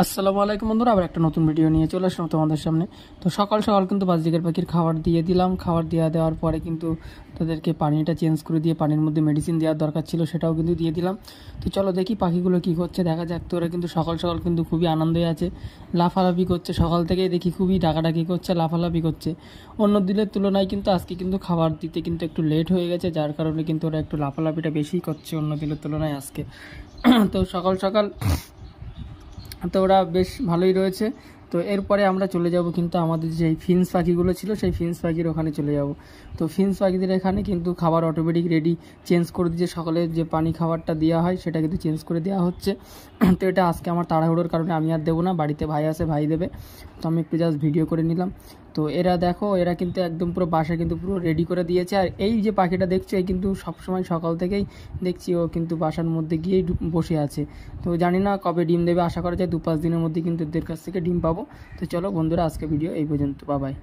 আসসালামু আলাইকুম বন্ধুরা আবার একটা নতুন ভিডিও নিয়ে চলে আসলাম তোমাদের সামনে তো সকাল সকাল কিন্তু বাজদিকের পাখির খাবার দিয়ে দিলাম খাবার দেওয়া দেওয়ার পরে কিন্তু তাদেরকে পানিটা চেঞ্জ করে দিয়ে পানির মধ্যে মেডিসিন দেওয়ার দরকার ছিল সেটাও কিন্তু দিয়ে দিলাম তো চলো দেখি পাখিগুলো কী করছে দেখা যাক তো ওরা কিন্তু সকাল সকাল কিন্তু খুবই আনন্দে আছে লাফালাফি করছে সকাল থেকেই দেখি খুবই ডাকাডাকি করছে লাফালাফি করছে অন্য দিনের তুলনায় কিন্তু আজকে কিন্তু খাবার দিতে কিন্তু একটু লেট হয়ে গেছে যার কারণে কিন্তু ওরা একটু লাফালাফিটা বেশি করছে অন্য দিনের তুলনায় আজকে তো সকাল সকাল তো ওরা বেশ ভালোই রয়েছে তো এরপরে আমরা চলে যাব কিন্তু আমাদের যেই ফিন্স পাখিগুলো ছিল সেই ফিন্স পাখির ওখানে চলে যাব তো ফিন্স পাখিদের এখানে কিন্তু খাবার অটোমেটিক রেডি চেঞ্জ করে দিয়ে সকলের যে পানি খাবারটা দেওয়া হয় সেটা কিন্তু চেঞ্জ করে দেওয়া হচ্ছে তো এটা আজকে আমার তাড়াহুড়োর কারণে আমি আর দেবো না বাড়িতে ভাই আছে ভাই দেবে তো আমি একটু জাস্ট ভিডিও করে নিলাম তো এরা দেখো এরা কিন্তু একদম পুরো বাসা কিন্তু পুরো রেডি করে দিয়েছে আর এই যে পাখিটা দেখছো এই কিন্তু সবসময় সকাল থেকেই দেখছি ও কিন্তু বাসার মধ্যে গিয়েই বসে আছে তো জানি না কবে ডিম দেবে আশা করা যায় দু পাঁচ দিনের মধ্যে কিন্তু এদের কাছ থেকে ডিম পাবো তো চলো বন্ধুরা আজকে ভিডিও এই পর্যন্ত বাবাই